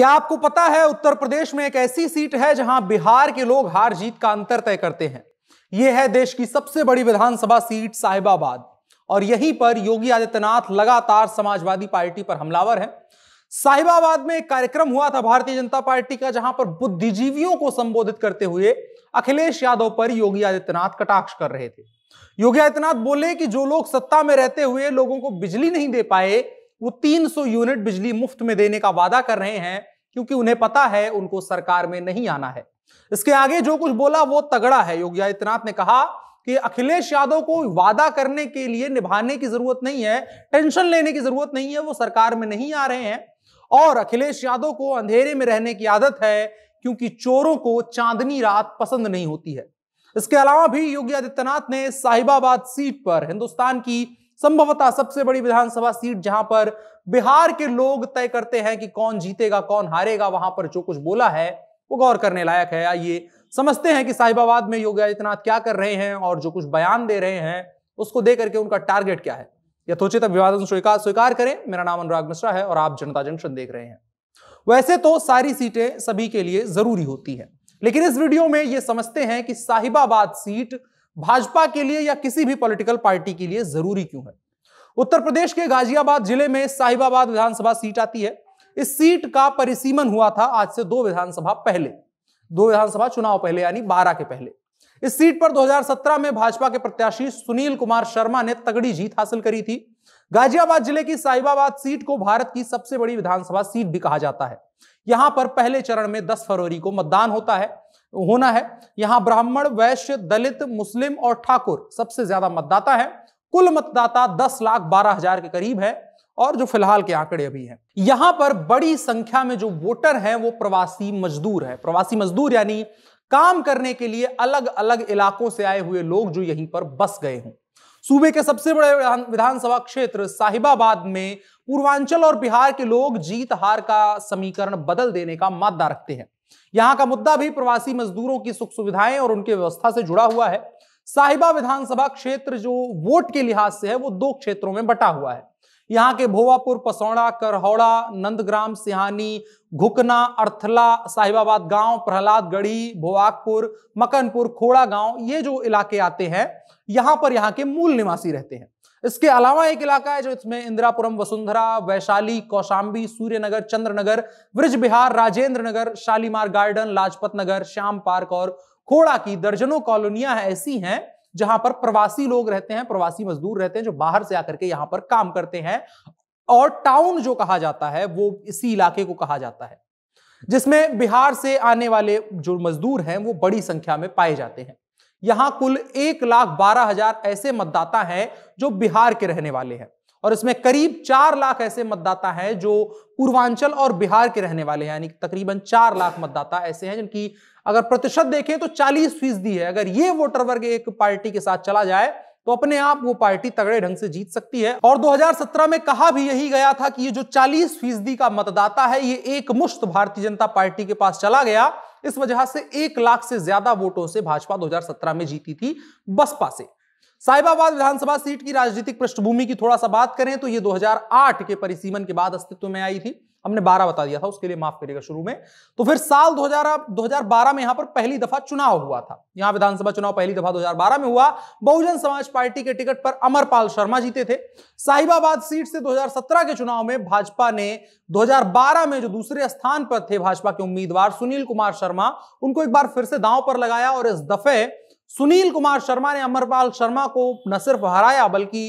क्या आपको पता है उत्तर प्रदेश में एक ऐसी सीट है जहां बिहार के लोग हार जीत का अंतर तय करते हैं यह है देश की सबसे बड़ी विधानसभा सीट साहिबाबाद और यहीं पर योगी आदित्यनाथ लगातार समाजवादी पार्टी पर हमलावर है साहिबाबाद में एक कार्यक्रम हुआ था भारतीय जनता पार्टी का जहां पर बुद्धिजीवियों को संबोधित करते हुए अखिलेश यादव पर योगी आदित्यनाथ कटाक्ष कर रहे थे योगी आदित्यनाथ बोले कि जो लोग सत्ता में रहते हुए लोगों को बिजली नहीं दे पाए वो 300 यूनिट बिजली मुफ्त में देने का वादा कर रहे हैं क्योंकि उन्हें पता है उनको सरकार में नहीं आना है इसके आगे जो कुछ बोला वो तगड़ा है योगी आदित्यनाथ ने कहा कि अखिलेश यादव को वादा करने के लिए निभाने की जरूरत नहीं है टेंशन लेने की जरूरत नहीं है वो सरकार में नहीं आ रहे हैं और अखिलेश यादव को अंधेरे में रहने की आदत है क्योंकि चोरों को चांदनी रात पसंद नहीं होती है इसके अलावा भी योगी आदित्यनाथ ने साहिबाबाद सीट पर हिंदुस्तान की संभवतः सबसे बड़ी विधानसभा सीट जहां पर बिहार के लोग तय करते हैं कि कौन जीतेगा कौन हारेगा वहां पर जो कुछ बोला है वो गौर करने लायक है आइए समझते हैं कि साहिबाबाद में योगी आदित्यनाथ क्या कर रहे हैं और जो कुछ बयान दे रहे हैं उसको देकर के उनका टारगेट क्या है यथोचित अभिवादन स्वीकार स्वीकार करें मेरा नाम अनुराग मिश्रा है और आप जनता जंक्शन देख रहे हैं वैसे तो सारी सीटें सभी के लिए जरूरी होती है लेकिन इस वीडियो में यह समझते हैं कि साहिबाबाद सीट भाजपा के लिए या किसी भी पॉलिटिकल पार्टी के लिए जरूरी क्यों है उत्तर प्रदेश के गाजियाबाद जिले में साहिबाबाद विधानसभा सीट आती है इस सीट का परिसीमन हुआ था आज से दो विधानसभा पहले दो विधानसभा चुनाव पहले यानी बारह के पहले इस सीट पर 2017 में भाजपा के प्रत्याशी सुनील कुमार शर्मा ने तगड़ी जीत हासिल करी थी गाजियाबाद जिले की साहिबाबाद सीट को भारत की सबसे बड़ी विधानसभा सीट भी कहा जाता है यहां पर पहले चरण में 10 फरवरी को मतदान होता है होना है यहां ब्राह्मण वैश्य दलित मुस्लिम और ठाकुर सबसे ज्यादा मतदाता है कुल मतदाता दस लाख बारह हजार के करीब है और जो फिलहाल के आंकड़े अभी हैं यहां पर बड़ी संख्या में जो वोटर हैं वो प्रवासी मजदूर है प्रवासी मजदूर यानी काम करने के लिए अलग अलग इलाकों से आए हुए लोग जो यहीं पर बस गए हों सूबे के सबसे बड़े विधानसभा क्षेत्र साहिबाबाद में पूर्वांचल और बिहार के लोग जीत हार का समीकरण बदल देने का मादा रखते हैं यहां का मुद्दा भी प्रवासी मजदूरों की सुख सुविधाएं और उनके व्यवस्था से जुड़ा हुआ है साहिबा विधानसभा क्षेत्र जो वोट के लिहाज से है वो दो क्षेत्रों में बटा हुआ है यहाँ के भोवापुर पसौड़ा करहौड़ा नंदग्राम सिहानी घुकना अर्थला साहिबाबाद गांव प्रहलादगढ़ी भोवाकपुर मकनपुर खोड़ा गांव ये जो इलाके आते हैं यहां पर यहाँ के मूल निवासी रहते हैं इसके अलावा एक इलाका है जो इसमें इंदिरापुरम वसुंधरा वैशाली कौशाम्बी सूर्यनगर चंद्रनगर ब्रिज बिहार राजेंद्र नगर शालीमार गार्डन लाजपत नगर श्याम पार्क और खोड़ा की दर्जनों कॉलोनियां ऐसी हैं जहां पर प्रवासी लोग रहते हैं प्रवासी मजदूर रहते हैं जो बाहर से आकर के यहां पर काम करते हैं और टाउन जो कहा जाता है वो इसी इलाके को कहा जाता है जिसमें बिहार से आने वाले जो मजदूर हैं वो बड़ी संख्या में पाए जाते हैं यहां कुल एक लाख बारह हजार ऐसे मतदाता हैं जो बिहार के रहने वाले हैं और इसमें करीब चार लाख ऐसे मतदाता हैं जो पूर्वांचल और बिहार के रहने वाले हैं यानी तकरीबन चार लाख मतदाता ऐसे हैं जिनकी अगर प्रतिशत देखें तो चालीस फीसदी है अगर ये वोटर वर्ग एक पार्टी के साथ चला जाए तो अपने आप वो पार्टी तगड़े ढंग से जीत सकती है और 2017 में कहा भी यही गया था कि ये जो 40 फीसदी का मतदाता है ये एक मुश्त भारतीय जनता पार्टी के पास चला गया इस वजह से एक लाख से ज्यादा वोटों से भाजपा 2017 में जीती थी बसपा से साहिबाबाद विधानसभा सीट की राजनीतिक पृष्ठभूमि की थोड़ा सा बात करें तो ये 2008 के परिसीमन के बाद अस्तित्व में आई थी हमने 12 बता दिया था उसके लिए माफ करिएगा शुरू में तो फिर साल 2000 2012 में यहां पर पहली दफा चुनाव हुआ था यहां विधानसभा चुनाव पहली दफा 2012 में हुआ बहुजन समाज पार्टी के टिकट पर अमरपाल शर्मा जीते थे साहिबाबाद सीट से 2017 के चुनाव में भाजपा ने 2012 में जो दूसरे स्थान पर थे भाजपा के उम्मीदवार सुनील कुमार शर्मा उनको एक बार फिर से दांव पर लगाया और इस दफे सुनील कुमार शर्मा ने अमरपाल शर्मा को न सिर्फ हराया बल्कि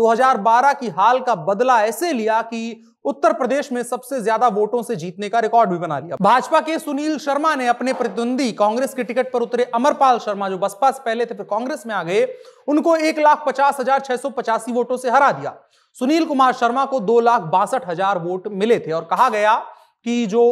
2012 की हाल का बदला ऐसे लिया कि उत्तर प्रदेश में सबसे ज्यादा वोटों से जीतने का रिकॉर्ड भी बना लिया भाजपा के सुनील शर्मा ने अपने प्रतिद्वंदी कांग्रेस के टिकट पर उतरे अमरपाल शर्मा जो बसपा से पहले थे फिर कांग्रेस में आ गए उनको एक लाख पचास हजार छह सौ पचासी वोटों से हरा दिया सुनील कुमार शर्मा को दो लाख बासठ हजार वोट मिले थे और कहा गया कि जो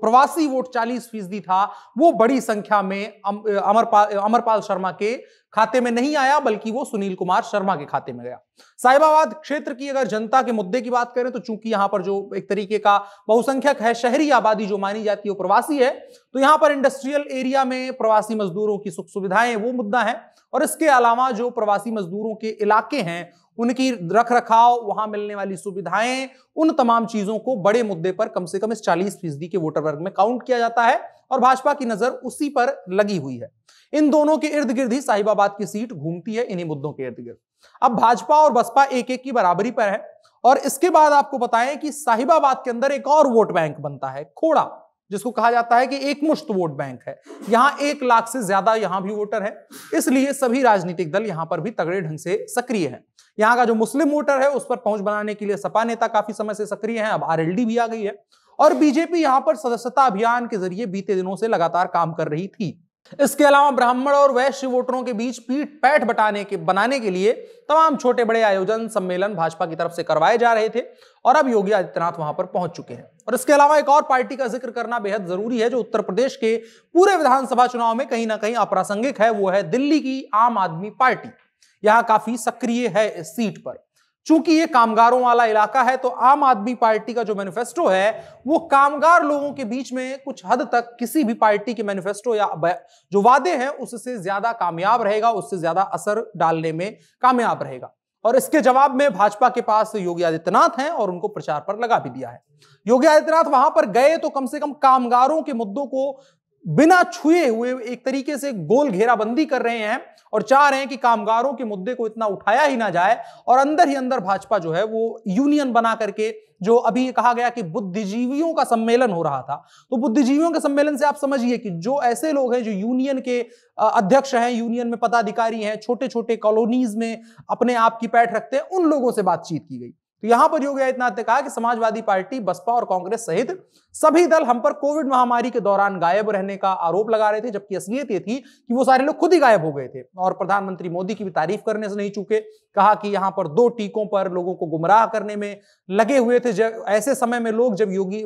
प्रवासी वोट 40 फीसदी था वो बड़ी संख्या में अमरपाल अमरपाल शर्मा के खाते में नहीं आया बल्कि वो सुनील कुमार शर्मा के खाते में गया साहिबाबाद क्षेत्र की अगर जनता के मुद्दे की बात करें तो चूंकि यहां पर जो एक तरीके का बहुसंख्यक है शहरी आबादी जो मानी जाती है वो प्रवासी है तो यहां पर इंडस्ट्रियल एरिया में प्रवासी मजदूरों की सुख सुविधाएं वो मुद्दा है और इसके अलावा जो प्रवासी मजदूरों के इलाके हैं उनकी रख रखाव वहां मिलने वाली सुविधाएं उन तमाम चीजों को बड़े मुद्दे पर कम से कम इस चालीस फीसदी के वोटर वर्ग में काउंट किया जाता है और भाजपा की नजर उसी पर लगी हुई है इन दोनों के इर्द गिर्द ही साहिबाबाद की सीट घूमती है इन्हीं मुद्दों के इर्द गिर्द अब भाजपा और बसपा एक एक की बराबरी पर है और इसके बाद आपको बताएं कि साहिबाबाद के अंदर एक और वोट बैंक बनता है खोड़ा जिसको कहा जाता है कि एक मुश्त वोट बैंक है यहां एक लाख से ज्यादा यहां भी वोटर है इसलिए सभी राजनीतिक दल यहां पर भी तगड़े ढंग से सक्रिय हैं यहाँ का जो मुस्लिम वोटर है उस पर पहुंच बनाने के लिए सपा नेता काफी समय से सक्रिय हैं अब आरएलडी भी आ गई है और बीजेपी यहां पर सदस्यता अभियान के जरिए बीते दिनों से लगातार काम कर रही थी इसके अलावा ब्राह्मण और वैश्य वोटरों के बीच पीठ पैठ बटाने के बनाने के लिए तमाम छोटे बड़े आयोजन सम्मेलन भाजपा की तरफ से करवाए जा रहे थे और अब योगी आदित्यनाथ वहां पर पहुंच चुके हैं और इसके अलावा एक और पार्टी का जिक्र करना बेहद जरूरी है जो उत्तर प्रदेश के पूरे विधानसभा चुनाव में कहीं ना कहीं अप्रासंगिक है वो है दिल्ली की आम आदमी पार्टी यहां काफी सक्रिय है इस सीट पर चूंकि ये कामगारों वाला इलाका है तो आम आदमी पार्टी का जो मैनिफेस्टो है वो कामगार लोगों के बीच में कुछ हद तक किसी भी पार्टी के मैनिफेस्टो या जो वादे हैं उससे ज्यादा कामयाब रहेगा उससे ज्यादा असर डालने में कामयाब रहेगा और इसके जवाब में भाजपा के पास योगी आदित्यनाथ हैं और उनको प्रचार पर लगा भी दिया है योगी आदित्यनाथ वहां पर गए तो कम से कम कामगारों के मुद्दों को बिना छुए हुए एक तरीके से गोल घेराबंदी कर रहे हैं और चाह रहे हैं कि कामगारों के मुद्दे को इतना उठाया ही ना जाए और अंदर ही अंदर भाजपा जो है वो यूनियन बना करके जो अभी कहा गया कि बुद्धिजीवियों का सम्मेलन हो रहा था तो बुद्धिजीवियों के सम्मेलन से आप समझिए कि जो ऐसे लोग हैं जो यूनियन के अध्यक्ष हैं यूनियन में पदाधिकारी हैं छोटे छोटे कॉलोनीज में अपने आप की पैठ रखते हैं उन लोगों से बातचीत की गई यहां पर योगी आदित्यनाथ ने कहा कि समाजवादी पार्टी बसपा और कांग्रेस सहित सभी दल हम पर कोविड महामारी के दौरान गायब रहने का आरोप लगा रहे थे जबकि असलियत ये थी कि वो सारे लोग खुद ही गायब हो गए थे और प्रधानमंत्री मोदी की भी तारीफ करने से नहीं चूके कहा कि यहां पर दो टीकों पर लोगों को गुमराह करने में लगे हुए थे ऐसे समय में लोग जब योगी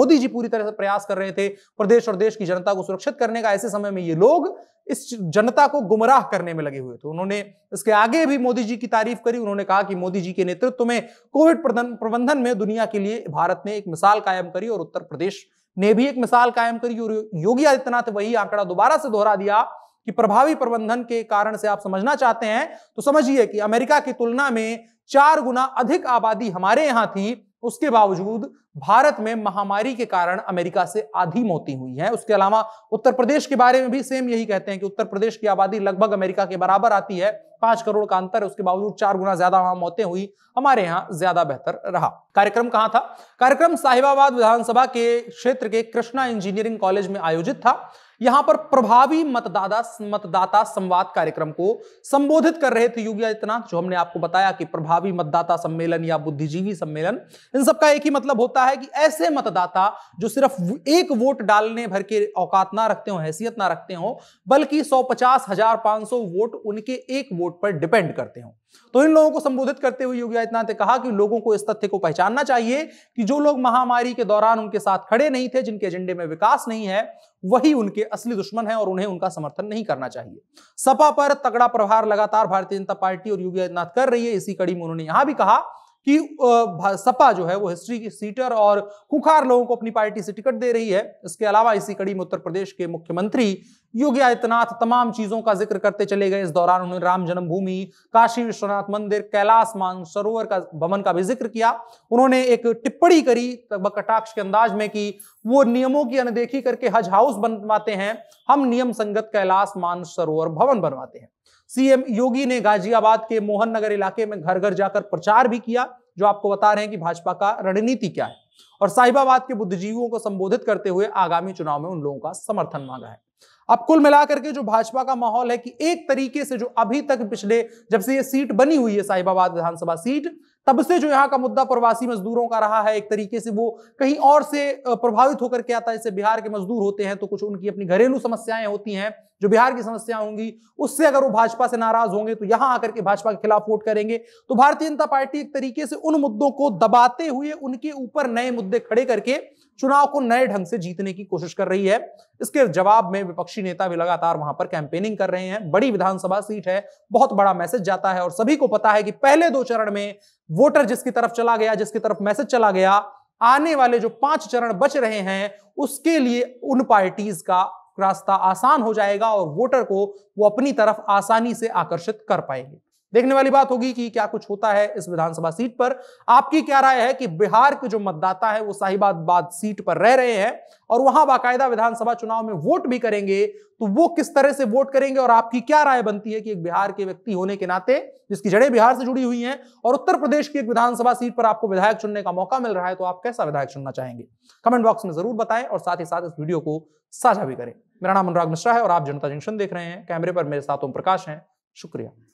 मोदी जी पूरी तरह से प्रयास कर रहे थे प्रदेश और देश की जनता को सुरक्षित करने का ऐसे समय में ये लोग इस जनता को गुमराह करने में लगे हुए थे उन्होंने इसके आगे भी मोदी जी की तारीफ करी उन्होंने कहा कि मोदी जी के नेतृत्व में कोविड प्रबंधन में दुनिया के लिए भारत ने एक मिसाल कायम करी और उत्तर प्रदेश ने भी एक मिसाल कायम करी और योगी आदित्यनाथ वही आंकड़ा दोबारा से दोहरा दिया कि प्रभावी प्रबंधन के कारण से आप समझना चाहते हैं तो समझिए कि अमेरिका की तुलना में चार गुना अधिक आबादी हमारे यहां थी उसके बावजूद भारत में महामारी के कारण अमेरिका से आधी मौतें हुई हैं उसके अलावा उत्तर प्रदेश के बारे में भी सेम यही कहते हैं कि उत्तर प्रदेश की आबादी लगभग अमेरिका के बराबर आती है पांच करोड़ का अंतर है उसके बावजूद चार गुना ज्यादा वहां मौतें हुई हमारे यहाँ ज्यादा बेहतर रहा कार्यक्रम कहाँ था कार्यक्रम साहिबाबाद विधानसभा के क्षेत्र के कृष्णा इंजीनियरिंग कॉलेज में आयोजित था यहां पर प्रभावी मतदाता मतदाता संवाद कार्यक्रम को संबोधित कर रहे थे योगी आदित्यनाथ जो हमने आपको बताया कि प्रभावी मतदाता सम्मेलन या बुद्धिजीवी सम्मेलन इन सबका एक ही मतलब होता है कि ऐसे मतदाता जो सिर्फ एक वोट डालने भर के औकात ना रखते हो हैसियत ना रखते हो बल्कि सौ पचास हजार पांच सौ वोट उनके एक वोट वोट पर डिपेंड करते हो तो इन लोगों को संबोधित करते हुए योगी आदित्यनाथ ने कहा कि लोगों को इस तथ्य को पहचानना चाहिए कि जो लोग महामारी के दौरान उनके साथ खड़े नहीं थे जिनके एजेंडे में विकास नहीं है वही उनके असली दुश्मन है और उन्हें उनका समर्थन नहीं करना चाहिए सपा पर तगड़ा प्रभार लगातार भारतीय जनता पार्टी और योगी आदित्यनाथ कर रही है इसी कड़ी में उन्होंने यहां भी कहा कि सपा जो है वो हिस्ट्री की सीटर और खुखार लोगों को अपनी पार्टी से टिकट दे रही है इसके अलावा इसी कड़ी में उत्तर प्रदेश के मुख्यमंत्री योगी आदित्यनाथ तमाम चीजों का जिक्र करते चले गए इस दौरान उन्होंने राम जन्मभूमि काशी विश्वनाथ मंदिर कैलाश मानसरोवर का भवन का भी जिक्र किया उन्होंने एक टिप्पणी करी कटाक्ष के अंदाज में कि वो नियमों की अनदेखी करके हज हाउस बनवाते हैं हम नियम संगत कैलाश मानसरोवर भवन बनवाते हैं सीएम योगी ने गाजियाबाद के मोहन नगर इलाके में घर घर जाकर प्रचार भी किया जो आपको बता रहे हैं कि भाजपा का रणनीति क्या है और साहिबाबाद के बुद्धिजीवियों को संबोधित करते हुए आगामी चुनाव में उन लोगों का समर्थन मांगा है अब कुल मिलाकर के जो भाजपा का माहौल है कि एक तरीके से जो अभी तक पिछले जब से ये सीट बनी हुई है साहिबाबाद विधानसभा सीट तब से जो यहाँ का मुद्दा प्रवासी मजदूरों का रहा है एक तरीके से वो कहीं और से प्रभावित होकर के आता है जैसे बिहार के मजदूर होते हैं तो कुछ उनकी अपनी घरेलू समस्याएं होती हैं जो बिहार की समस्या होंगी उससे अगर वो भाजपा से नाराज होंगे तो यहां आकर के भाजपा के खिलाफ वोट करेंगे तो भारतीय जनता पार्टी एक तरीके से उन मुद्दों को दबाते हुए उनके ऊपर नए मुद्दे खड़े करके चुनाव को नए ढंग से जीतने की कोशिश कर रही है इसके जवाब में विपक्षी नेता भी लगातार वहां पर कैंपेनिंग कर रहे हैं बड़ी विधानसभा सीट है बहुत बड़ा मैसेज जाता है और सभी को पता है कि पहले दो चरण में वोटर जिसकी तरफ चला गया जिसकी तरफ मैसेज चला गया आने वाले जो पांच चरण बच रहे हैं उसके लिए उन पार्टीज का रास्ता आसान हो जाएगा और वोटर को वो अपनी तरफ आसानी से आकर्षित कर पाएंगे देखने वाली बात होगी कि क्या कुछ होता है इस विधानसभा सीट पर आपकी क्या राय है कि बिहार के जो मतदाता है वो साहिबाबाद सीट पर रह रहे हैं और वहां बाकायदा विधानसभा चुनाव में वोट भी करेंगे तो वो किस तरह से वोट करेंगे और आपकी क्या राय बनती है कि एक बिहार के व्यक्ति होने के नाते जिसकी जड़ें बिहार से जुड़ी हुई हैं और उत्तर प्रदेश की एक विधानसभा सीट पर आपको विधायक चुनने का मौका मिल रहा है तो आप कैसा विधायक चुनना चाहेंगे कमेंट बॉक्स में जरूर बताएं और साथ ही साथ इस वीडियो को साझा भी करें मेरा नाम अनुराग मिश्रा है और आप जनता जंक्शन देख रहे हैं कैमरे पर मेरे साथ ओम प्रकाश हैं शुक्रिया